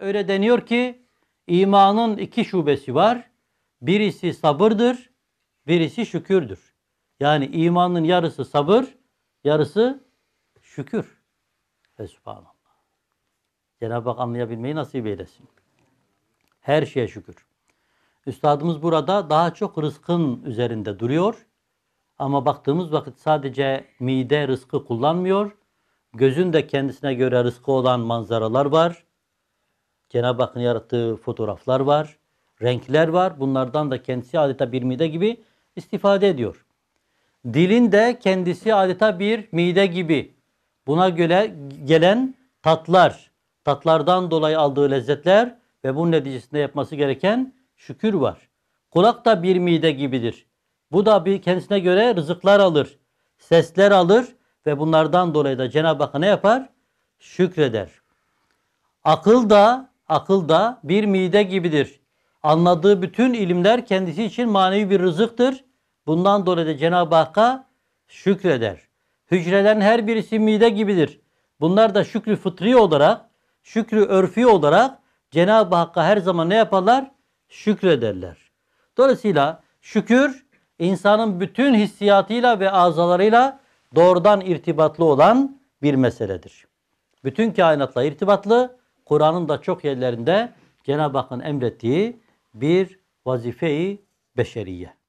Öyle deniyor ki imanın iki şubesi var. Birisi sabırdır, birisi şükürdür. Yani imanın yarısı sabır, yarısı şükür. Ve Cenab-ı Hak anlayabilmeyi nasip eylesin. Her şeye şükür. Üstadımız burada daha çok rızkın üzerinde duruyor. Ama baktığımız vakit sadece mide rızkı kullanmıyor. Gözün de kendisine göre rızkı olan manzaralar var. Cenab-ı Hakk'ın yarattığı fotoğraflar var, renkler var. Bunlardan da kendisi adeta bir mide gibi istifade ediyor. Dilin de kendisi adeta bir mide gibi. Buna göre gelen tatlar, tatlardan dolayı aldığı lezzetler ve bunun neticesinde yapması gereken şükür var. Kulak da bir mide gibidir. Bu da bir kendisine göre rızıklar alır, sesler alır ve bunlardan dolayı da Cenab-ı Hak ne yapar? Şükreder. Akıl da Akıl da bir mide gibidir. Anladığı bütün ilimler kendisi için manevi bir rızıktır. Bundan dolayı da Cenab-ı Hakk'a şükreder. Hücrelerin her birisi mide gibidir. Bunlar da şükrü fıtri olarak, şükrü örfi olarak Cenab-ı Hakk'a her zaman ne yaparlar? Şükrederler. Dolayısıyla şükür insanın bütün hissiyatıyla ve azalarıyla doğrudan irtibatlı olan bir meseledir. Bütün kainatla irtibatlı Kur'an'ın da çok yerlerinde Cenab-ı Hakk'ın emrettiği bir vazife-i beşeriye.